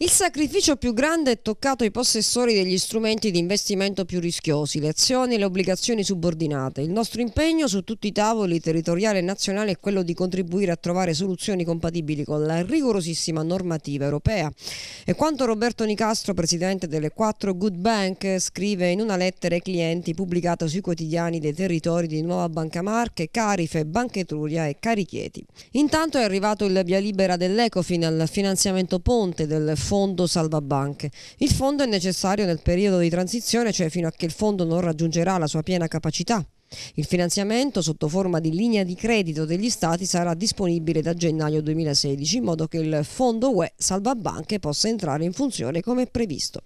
Il sacrificio più grande è toccato ai possessori degli strumenti di investimento più rischiosi, le azioni e le obbligazioni subordinate. Il nostro impegno su tutti i tavoli territoriale e nazionale è quello di contribuire a trovare soluzioni compatibili con la rigorosissima normativa europea. E quanto Roberto Nicastro, presidente delle 4 Good Bank, scrive in una lettera ai clienti pubblicata sui quotidiani dei territori di Nuova Banca Marche, Carife, Banca Etruria e Carichieti. Intanto è arrivato il via libera dell'Ecofin al finanziamento ponte del fondo salvabanche. Il fondo è necessario nel periodo di transizione, cioè fino a che il fondo non raggiungerà la sua piena capacità il finanziamento sotto forma di linea di credito degli Stati sarà disponibile da gennaio 2016 in modo che il fondo UE salva banche possa entrare in funzione come previsto.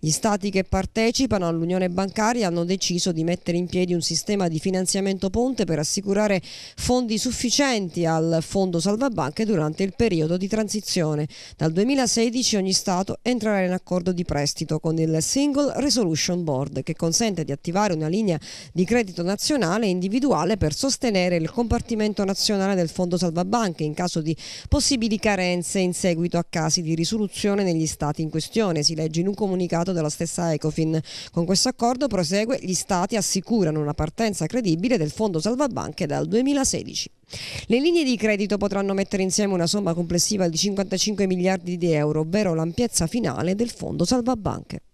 Gli Stati che partecipano all'Unione bancaria hanno deciso di mettere in piedi un sistema di finanziamento ponte per assicurare fondi sufficienti al fondo salvabanche durante il periodo di transizione. Dal 2016 ogni Stato entrerà in accordo di prestito con il Single Resolution Board che consente di attivare una linea di credito nazionale nazionale e individuale per sostenere il compartimento nazionale del Fondo Salvabanche in caso di possibili carenze in seguito a casi di risoluzione negli stati in questione, si legge in un comunicato della stessa Ecofin. Con questo accordo prosegue gli stati assicurano una partenza credibile del Fondo Salvabanche dal 2016. Le linee di credito potranno mettere insieme una somma complessiva di 55 miliardi di euro, ovvero l'ampiezza finale del Fondo Salvabanche.